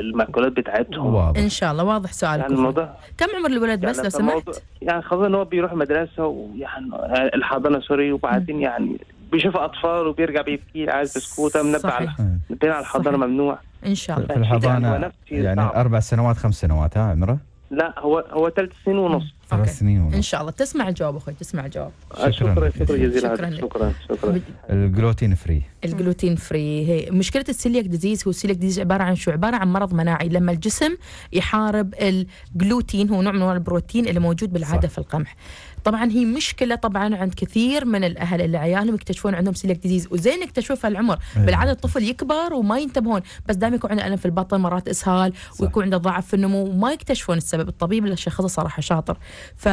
Speaker 6: المأكولات بتاعتهم واضح. ان شاء الله واضح سؤالك يعني الموضوع كم عمر الولد يعني بس لو يعني سمحت؟ يعني خاصة هو بيروح مدرسة ويعني الحضانة سوري وبعدين يعني بيشوف اطفال وبيرجع بيبكي عايز بسكوته منبع على الحضانه ممنوع ان شاء الله في الحضانه يعني, يعني
Speaker 1: اربع سنوات خمس سنوات ها عمره؟
Speaker 6: لا هو هو ثلاث سنين ونص
Speaker 2: ثلاث سنين والله. ان شاء الله تسمع الجواب اخوي تسمع الجواب
Speaker 1: شكرا شكرا, شكرا جزيلا شكرا شكرا, شكرا. الجلوتين فري
Speaker 2: الجلوتين فري هي مشكله السيليك ديزيز هو السيليك ديزيز عباره عن شو عباره عن مرض مناعي لما الجسم يحارب الجلوتين هو نوع من البروتين اللي موجود بالعاده صح. في القمح طبعا هي مشكله طبعا عند كثير من الاهل اللي عيالهم يكتشفون عندهم سيليك ديزيز وزين يكتشفوا في العمر إيه. بالعاده الطفل يكبر وما ينتبهون بس دائما يكون عنده الم في البطن مرات اسهال ويكون عنده ضعف في النمو وما يكتشفون السبب الطبيب اللي شخصه صراحه شاطر ف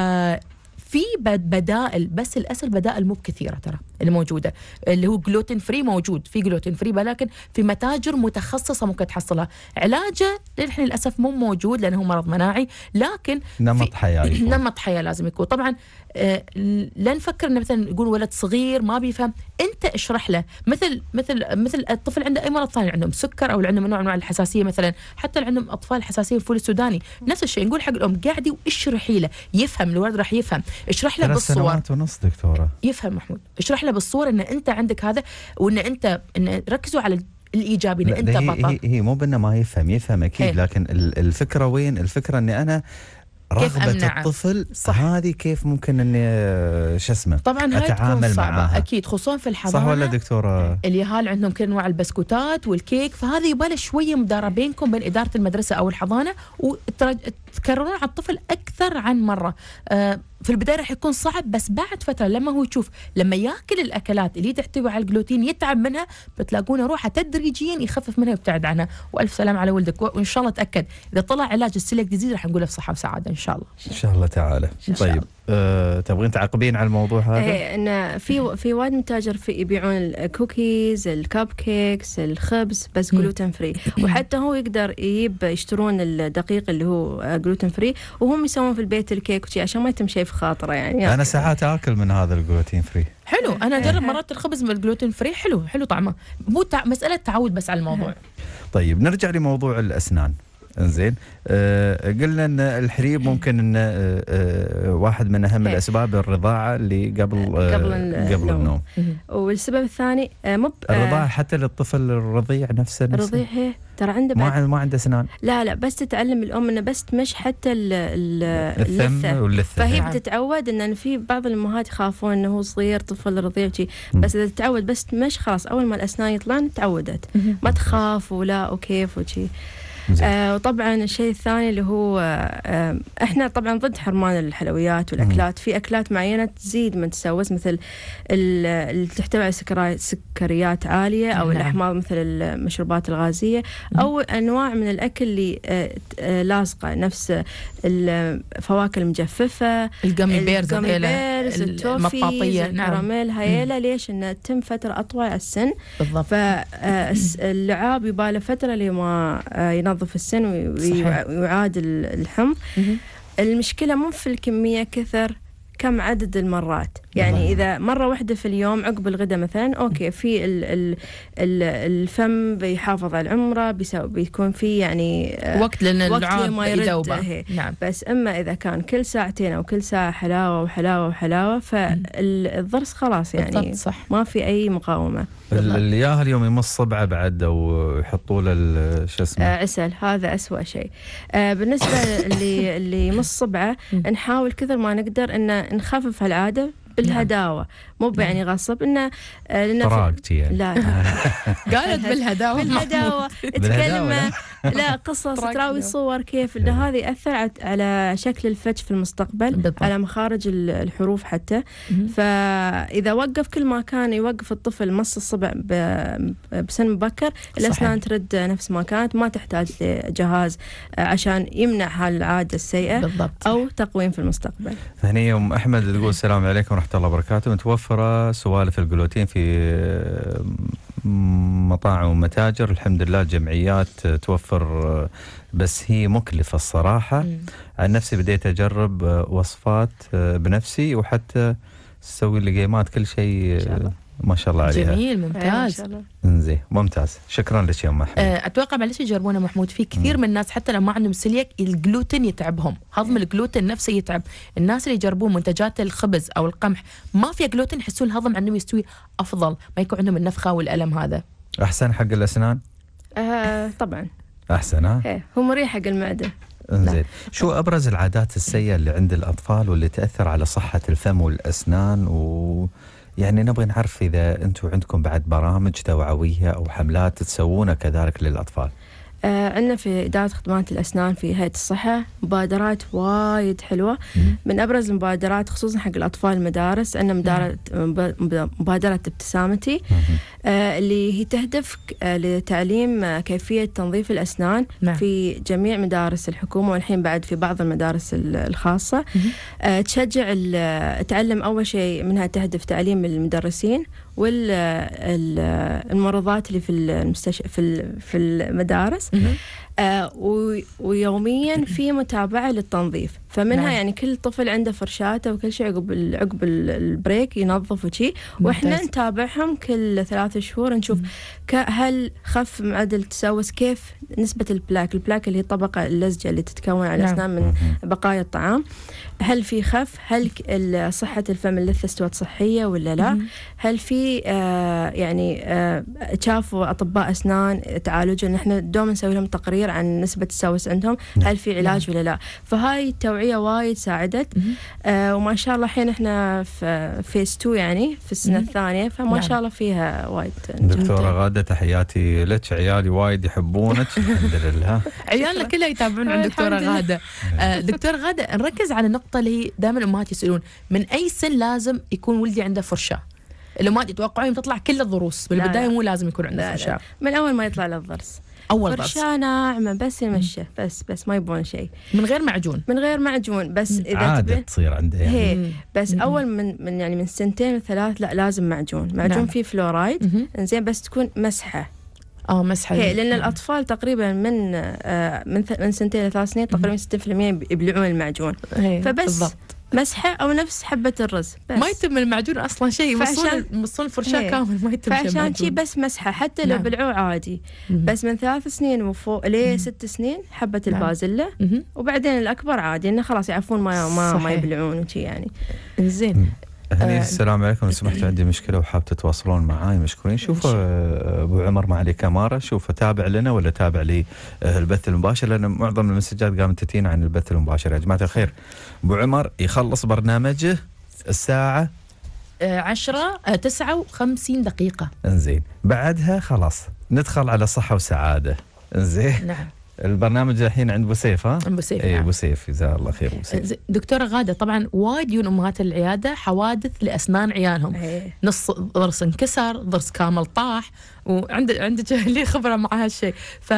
Speaker 2: في بدائل بس للاسف بدائل مو كثيره ترى الموجوده اللي هو جلوتين فري موجود في جلوتين فري ولكن في متاجر متخصصه ممكن تحصلها علاجه للحين للاسف مو موجود لانه هو مرض مناعي لكن
Speaker 1: نمط حياه
Speaker 2: *laughs* نمط حياه لازم يكون طبعا آه، لا نفكر انه مثلا يقول ولد صغير ما بيفهم انت اشرح له مثل مثل مثل الطفل عنده اي مرض ثاني عندهم سكر او عندهم نوع من انواع الحساسيه مثلا حتى عندهم اطفال حساسيه الفول السوداني نفس الشيء نقول حق الام قاعدي واشرحي له يفهم الولد راح يفهم اشرح له بالصور سنوات
Speaker 1: ونص دكتوره
Speaker 2: يفهم محمود اشرح له بالصور ان انت عندك هذا وان انت ان ركزوا على الايجابي ان انت هي بطل هي,
Speaker 1: هي مو بانه ما يفهم يفهم اكيد هي. إيه. لكن الفكره وين الفكره اني انا
Speaker 2: كيف رغبة أمنعه؟
Speaker 1: الطفل صح هذه كيف ممكن اني آه، شو اسمه طبعا هاي اتعامل صعبة معها
Speaker 2: اكيد خصوصا في الحضانه صح ولا
Speaker 1: دكتوره؟ إيه.
Speaker 2: اليهال عندهم كل انواع البسكوتات والكيك فهذا يباله شويه بينكم بين اداره المدرسه او الحضانه تكررون على الطفل اكثر عن مره آه، في البدايه راح يكون صعب بس بعد فتره لما هو يشوف لما ياكل الاكلات اللي تحتوي على الجلوتين يتعب منها بتلاقونه روحه تدريجيا يخفف منها ويبتعد عنها والف سلام على ولدك وان شاء الله تاكد اذا طلع علاج السلك ديزيز راح نقوله في صحه وسعاده ان شاء الله
Speaker 1: ان شاء الله تعالى شاء طيب شاء الله. أه، تبغين تعقبين على الموضوع هذا؟ ايه
Speaker 5: انه في في وايد متاجر في يبيعون الكوكيز، الكب كيكس، الخبز بس جلوتين فري، وحتى هو يقدر يجيب يشترون الدقيق اللي هو جلوتين آه، فري وهم يسوون في البيت الكيك وشي عشان ما يتم شيء في خاطره
Speaker 2: يعني انا
Speaker 1: ساعات اكل من هذا الجلوتين فري
Speaker 5: حلو انا اجرب إيه.
Speaker 2: مرات الخبز من الجلوتين فري حلو حلو طعمه مو تع... مساله تعود بس على الموضوع
Speaker 1: طيب نرجع لموضوع الاسنان انزين آه قلنا ان الحليب ممكن ان آه آه واحد من اهم هي. إيه. الاسباب الرضاعه اللي قبل آه قبل, آه قبل النوم
Speaker 5: والسبب الثاني آه مب آه الرضاعه
Speaker 1: حتى للطفل الرضيع نفسه الرضيع
Speaker 5: إيه، ترى عنده ما عنده ما عنده اسنان لا لا بس تتعلم الام انه بس تمش حتى ال اللثه واللثه فهي يعني. بتتعود ان في بعض الامهات يخافون انه هو صغير طفل رضيع شيء بس اذا تتعود بس تمش خلاص اول ما الاسنان يطلعن تعودت ما تخاف ولا وكيف وشي آه وطبعا الشيء الثاني اللي هو آه احنا طبعا ضد حرمان الحلويات والاكلات مم. في اكلات معينه تزيد من تسوس مثل اللي تحتوي على سكريات عاليه او نعم. الاحماض مثل المشروبات الغازيه او مم. انواع من الاكل اللي آه, آه، لاصقه نفس الفواكه المجففه الجامي بيرز, بيرز التوفي نعم. الكراميل نعم. ليش انها تتم فتره اطول على السن بالضبط فاللعاب آه، يباله فتره لما آه، ينظف برضو في السن ويعادل الحمض المشكلة مو في الكمية كثر كم عدد المرات يعني بالضبط. اذا مره واحده في اليوم عقب الغداء مثلا اوكي في الـ الـ الـ الفم بيحافظ على العمره بيكون في يعني آه، وقت لان وقت يذوبه إيه. نعم. بس اما اذا كان كل ساعتين او كل ساعه حلاوه وحلاوه وحلاوه فالضرس خلاص يعني صح. ما في اي مقاومه
Speaker 1: الياهل يوم يمص صبعه بعد او يحطوا له شو اسمه آه
Speaker 5: عسل هذا اسوء شيء آه بالنسبه اللي *coughs* اللي يمص صبعه نحاول كثر ما نقدر ان نخفف هالعاده بالهداوه مو يعني نعم. غصب انه آه، لانه *laughs* لا قالت بالهداوه بالهداوه تكلم *laughs* لا قصص تراوي صور كيف إيه. هذه أثرت على شكل الفتش في المستقبل بالضبط. على مخارج الحروف حتى فإذا وقف كل ما كان يوقف الطفل مص الصبع بسن مبكر الأسنان ترد نفس ما كانت ما تحتاج لجهاز عشان يمنع هالعادة السيئة بالضبط. أو تقويم في المستقبل
Speaker 1: هني أم أحمد تقول السلام عليكم ورحمة الله وبركاته متوفرة سوالف الجلوتين في مطاعم ومتاجر الحمد لله جمعيات توفر بس هي مكلفة الصراحة مم. عن نفسي بديت أجرب آه، وصفات آه، بنفسي وحتى تسوي لي كل شيء ما شاء الله عليها جميل
Speaker 2: ممتاز إيه،
Speaker 1: انزين ممتاز شكرا لك يا ام محمود
Speaker 2: آه، اتوقع معلش يجربونه محمود في كثير مم. من الناس حتى لو ما عندهم سليك الجلوتين يتعبهم هضم إيه. الجلوتين نفسه يتعب الناس اللي يجربون منتجات الخبز او القمح ما فيها جلوتين يحسون الهضم عندهم يستوي افضل ما يكون عندهم النفخه والالم هذا
Speaker 1: احسن حق الاسنان
Speaker 2: آه طبعا
Speaker 1: احسن ها إيه،
Speaker 5: هو مريح حق المعده
Speaker 1: انزين شو ابرز العادات السيئه اللي عند الاطفال واللي تاثر على صحه الفم والاسنان و يعني نبغى نعرف إذا أنتم عندكم بعد برامج توعوية أو حملات تسوونها كذلك للأطفال
Speaker 5: آه، عندنا في إدارة خدمات الأسنان في هيئة الصحة مبادرات وايد حلوة من أبرز المبادرات خصوصا حق الأطفال المدارس عندنا مبادرة مبادرة ابتسامتي آه، اللي هي تهدف آه، لتعليم كيفية تنظيف الأسنان نعم. في جميع مدارس الحكومة والحين بعد في بعض المدارس الخاصة تشجع تعلم أول شيء منها تهدف تعليم المدرسين والمرضات اللي في المستشفى في في المدارس آه، ويوميا *laughs* في متابعة للتنظيف فمنها نعم. يعني كل طفل عنده فرشاته وكل شيء عقب عقب البريك ينظف وشي واحنا نتابعهم كل ثلاث شهور نشوف هل خف معدل التسوس كيف نسبة البلاك البلاك اللي هي الطبقة اللزجة اللي تتكون على الأسنان نعم. من بقايا الطعام هل في خف هل صحة الفم اللثة استوت صحية ولا لا مم. هل في آه يعني آه شافوا أطباء أسنان تعالجوا نحن دوم نسوي لهم تقرير صغير عن نسبة التسوس عندهم نعم. هل في علاج نعم. ولا لا فهاي التوعية وايد ساعدت آه وما شاء الله الحين احنا في فيس 2 يعني في السنة مم. الثانية فما نعم. شاء الله فيها وايد
Speaker 2: دكتورة
Speaker 1: غادة تحياتي لك عيالي وايد يحبونك *laughs* الحمد لله
Speaker 2: عيالنا كلها يتابعون عند دكتورة غادة آه، دكتورة غادة نركز على النقطة اللي هي دائما الأمهات يسألون من أي سن لازم يكون ولدي عنده فرشاه الامهات يتوقعون تطلع كل الضروس بالبدايه لا لا. مو لازم يكون لا فرشاه
Speaker 5: من اول ما يطلع للضرس اول بس فرشاه ناعمه بس يمشى بس بس ما يبون شيء من غير معجون من غير معجون بس اذا عاده
Speaker 1: تصير عنده يعني
Speaker 5: بس مم. اول من من يعني من سنتين وثلاث لا لازم معجون معجون نعم. فيه فلورايد زين بس تكون مسحه اه مسحه هي لان الاطفال تقريبا من آه من من سنتين لثلاث سنين تقريبا 60% يبلعون المعجون هي. إيه، فبس بالضبط. مسحه او نفس حبه الرز بس. ما يتم المعجون اصلا شيء فعشان مصون الفرشاه إيه. كامل ما يتم فعشان شي بس مسحه حتى لو نعم. بلعوه عادي مم. بس من ثلاث سنين وفوق ليه ست سنين حبه نعم. البازله مم. وبعدين الاكبر عادي انه خلاص يعرفون ما ما, صحيح. ما يبلعون وشي يعني زين
Speaker 1: هني آه، السلام عليكم لو سمحتوا عندي مشكله وحاب تتواصلون معاي مشكورين شوف آه، ابو عمر ما عليه كماره شوف تابع لنا ولا تابع لي آه، البث المباشر لان معظم المسجات قامت تتينا عن البث المباشر يا جماعه الخير ابو عمر يخلص برنامجه الساعه
Speaker 2: 10 59 و50 دقيقه
Speaker 1: انزين بعدها خلاص ندخل على صحه وسعاده انزين نعم البرنامج الحين عند بوسيف ها؟ بوسيف اي نعم. بوسيف جزاه الله خير إيه،
Speaker 2: دكتوره غاده طبعا وايد يجون امهات العياده حوادث لاسنان عيالهم أيه. نص ضرس انكسر ضرس كامل طاح وعندك عندك *laughs* لي خبره مع هالشيء ف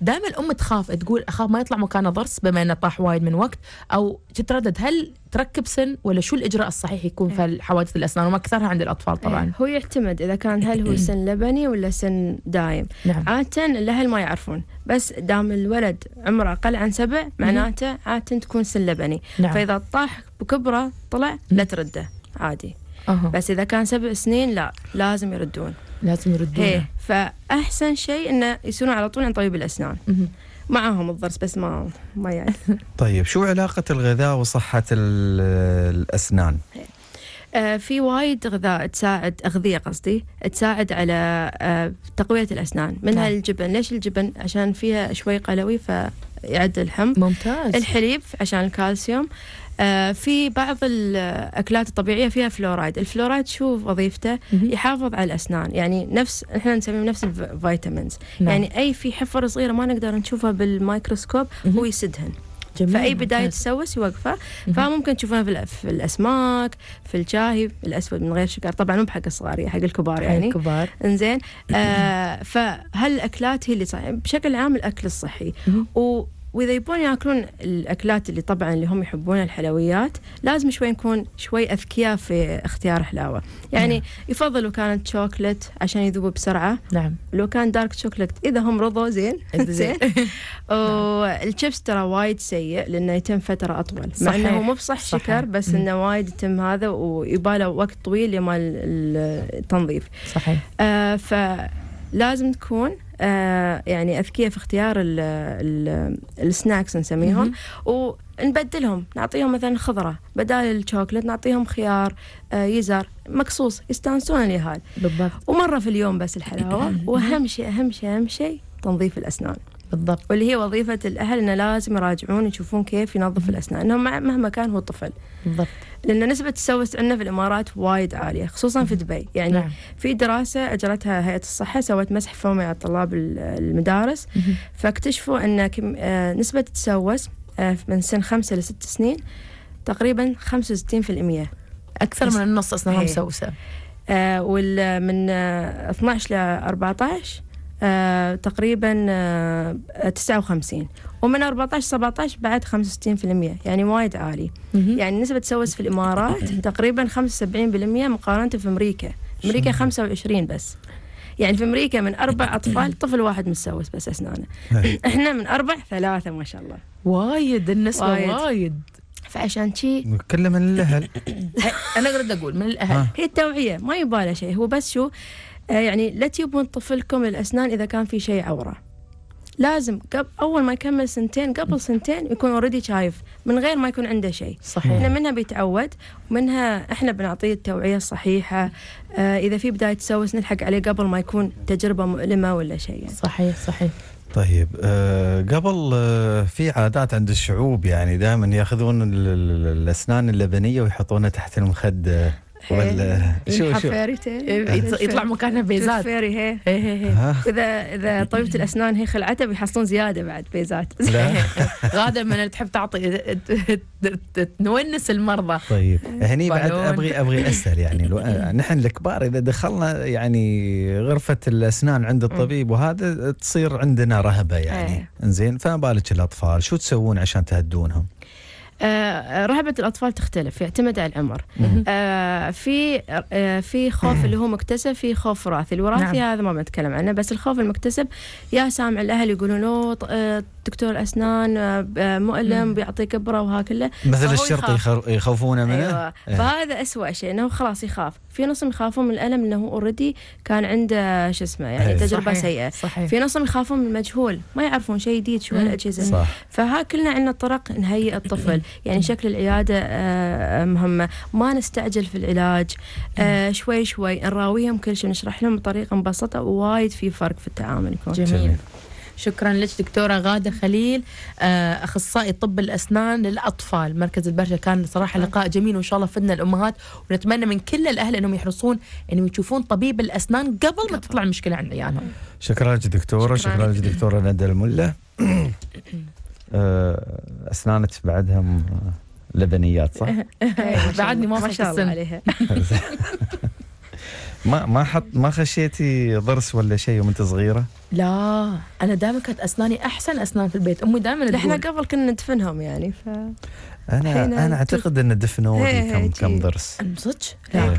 Speaker 2: دائما الام تخاف تقول اخاف ما يطلع مكانه ضرس بما انه طاح وايد من وقت او تتردد هل تركب سن ولا شو الاجراء الصحيح يكون في إيه. حوادث الاسنان وما اكثرها عند الاطفال إيه. طبعا
Speaker 5: هو يعتمد اذا كان هل هو إيه. سن لبني ولا سن دايم نعم. عاده الاهل ما يعرفون بس دام الولد عمره اقل عن سبع معناته عاده تكون سن لبني نعم. فاذا طاح بكبره طلع لا نعم. ترده عادي أه. بس اذا كان سبع سنين لا لازم يردون
Speaker 2: لازم ايه
Speaker 5: فأحسن شيء إنه يصيرون على طول عن طبيب الأسنان معاهم الضرس بس ما ما يعني *laughs*
Speaker 1: طيب شو علاقة الغذاء وصحة الأسنان؟
Speaker 5: آه في وايد غذاء تساعد أغذية قصدي تساعد على آه تقوية الأسنان منها نعم. الجبن ليش الجبن؟ عشان فيها شوي قلوي ف يعد الحمض ممتاز الحليب عشان الكالسيوم آه، في بعض الاكلات الطبيعيه فيها فلورايد الفلورايد شو وظيفته يحافظ على الاسنان يعني نفس احنا نسميه نفس الفيتامينز نعم. يعني اي في حفره صغيره ما نقدر نشوفها بالمايكروسكوب هو يسدهن فاي بدايه تسوس يوقفه فممكن تشوفونها في الاسماك في الشاهي الاسود من غير شكر طبعا مو بحق الصغار يعني حق الكبار يعني الكبار انزين *coughs* آه فهالاكلات هي اللي صحيح. بشكل عام الاكل الصحي و واذا يبون ياكلون الاكلات اللي طبعا اللي هم يحبونها الحلويات لازم شوي نكون شوي اذكياء في اختيار حلاوه يعني نعم. يفضل لو كانت شوكلت عشان يذوبوا بسرعه نعم لو كان دارك شوكلت اذا هم رضوا زين *laughs* زين *laughs* نعم. والشيبس ترى وايد سيء لانه يتم فتره اطول صحيح. مع انه مو بصح شكر بس انه وايد يتم هذا ويباله وقت طويل لما التنظيف صحيح آه فلازم تكون آه، يعني اذكياء في اختيار الـ الـ السناكس نسميهم ونبدلهم نعطيهم مثلا خضره بدال الشوكلت نعطيهم خيار آه، يزر مقصوص يستانسون اليهال بالضبط ومره في اليوم بس الحلاوه *laughs* واهم شيء اهم شيء اهم شيء تنظيف الاسنان بالضبط واللي هي وظيفة الأهل إنه لازم يراجعون يشوفون كيف ينظف الأسنان إنه مهما كان هو طفل بالضبط لأن نسبة السوس عندنا في الإمارات وايد عالية خصوصا في دبي يعني نعم. في دراسة أجرتها هيئة الصحة سوت مسح فمي على طلاب المدارس فاكتشفوا أن آه، نسبة التسوس آه، من سن خمسة لست سنين تقريبا 65% أكثر من النص أسنانهم مسوسة إيه. آه وال من آه 12 ل 14 آه، تقريبا 59 آه، ومن 14 17 بعد 65% يعني وايد عالي يعني نسبة تسوس في الإمارات *coughs* تقريبا 75% مقارنة في أمريكا أمريكا 25 بس يعني في امريكا من اربع *coughs* اطفال طفل واحد متسوس بس اسنانه *coughs* احنا من اربع ثلاثه ما شاء الله وايد النسبه وايد, وايد. فعشان شي
Speaker 1: كله من الاهل
Speaker 5: انا قررت اقول من الاهل هي التوعيه ما يبالها شيء هو بس شو آه، يعني لا تجيبون طفلكم الأسنان إذا كان في شيء عورة لازم قبل أول ما يكمل سنتين قبل سنتين يكون اوريدي شايف من غير ما يكون عنده شيء صحيح إحنا منها بيتعود ومنها إحنا بنعطيه التوعية الصحيحة آه إذا في بداية تسوس نلحق عليه قبل ما يكون تجربة مؤلمة ولا شيء يعني. صحيح صحيح
Speaker 1: طيب أه قبل أه في عادات عند الشعوب يعني دائما ياخذون الاسنان اللبنيه ويحطونها تحت المخده ولا إيه، شو إيه، إيه، شو
Speaker 2: يطلع
Speaker 5: مكانها بيزات فيري هي اذا اذا طبيبه الاسنان هي خلعتها بيحصلون زياده بعد بيزات *laughs* غاده من تحب تعطي تونس
Speaker 2: المرضى
Speaker 1: طيب هني بعد ابغي ابغي اسال يعني *laughs* نحن الكبار اذا دخلنا يعني غرفه الاسنان عند الطبيب وهذا تصير عندنا رهبه يعني زين فما بالك الاطفال شو تسوون عشان تهدونهم؟
Speaker 5: آه، رهبة الأطفال تختلف يعتمد على العمر آه، في آه، في خوف اللي هو مكتسب في خوف وراثي الوراثي نعم. هذا ما بنتكلم عنه بس الخوف المكتسب يا سامع الأهل يقولون له دكتور أسنان مؤلم بيعطيك إبرة وهكذا مثل الشرطي
Speaker 1: يخافونه منه أيوة. إيه.
Speaker 5: فهذا أسوأ شيء أنه خلاص يخاف في نصهم يخافون من الألم أنه اوريدي كان عنده شو اسمه يعني أيوة. تجربة صحيح. سيئة صحيح. في نصهم يخافون من المجهول ما يعرفون شيء جديد شو هالأجهزة فها كلنا عندنا طرق نهيئ الطفل يعني شكل العيادة آه، آه، مهمة ما نستعجل في العلاج آه، شوي شوي نراويهم كل شيء نشرح لهم بطريقة مبسطة ووايد في فرق في التعامل يكون جميل. شكرا لك دكتوره غاده خليل اخصائي طب الاسنان للاطفال مركز البرشه كان صراحه
Speaker 2: لقاء جميل وان شاء الله فدنا الامهات ونتمنى من كل الاهل انهم يحرصون انهم يشوفون طبيب الاسنان قبل ما تطلع المشكله عند عيالهم
Speaker 1: شكرا لك دكتوره شكرا, شكرا لك دكتوره ندى المله آه، اسنانك بعدها لبنيات صح؟
Speaker 5: *laughs* بعدني ما ما شاء الله عليها *laughs*
Speaker 1: ما ما حط ما خشيتي ضرس ولا شيء وانت صغيره؟
Speaker 2: لا انا دائما كانت اسناني احسن
Speaker 5: اسنان في البيت امي دائما احنا قبل كنا ندفنهم يعني ف
Speaker 1: انا انا اعتقد ان دفنوا إيه، إيه، كم كم إيه. ضرس
Speaker 5: صدق؟
Speaker 2: لا
Speaker 1: لا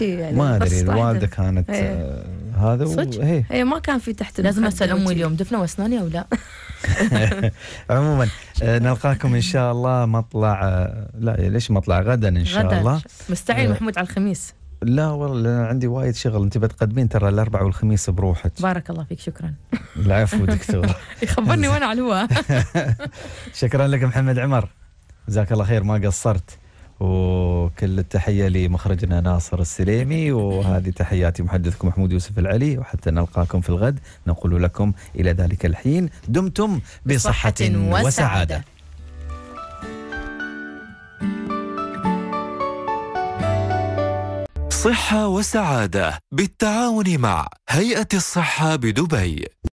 Speaker 5: لا, يعني
Speaker 2: ما ادري الوالده
Speaker 1: كانت آه، هذا صدق؟
Speaker 2: اي ما كان في تحت لازم اسال امي اليوم دفنوا اسناني او لا *laughs*
Speaker 1: *laughs* عموما آه، نلقاكم ان شاء الله مطلع آه، لا ليش مطلع غدا ان شاء غدا الله
Speaker 2: مستعين آه، محمود على الخميس
Speaker 1: لا والله انا عندي وايد شغل انت بتقدمين ترى الاربع والخميس بروحك
Speaker 2: بارك الله فيك شكرا
Speaker 1: *laughs* العفو دكتور
Speaker 2: *laughs* يخبرني وانا على الهواء
Speaker 1: شكرا لك محمد عمر جزاك الله خير ما قصرت وكل التحية لمخرجنا ناصر السليمي وهذه تحياتي محدثكم محمود يوسف العلي وحتى نلقاكم في الغد نقول لكم إلى ذلك الحين دمتم بصحة وسعادة,
Speaker 3: صحة وسعادة بالتعاون مع هيئة الصحة بدبي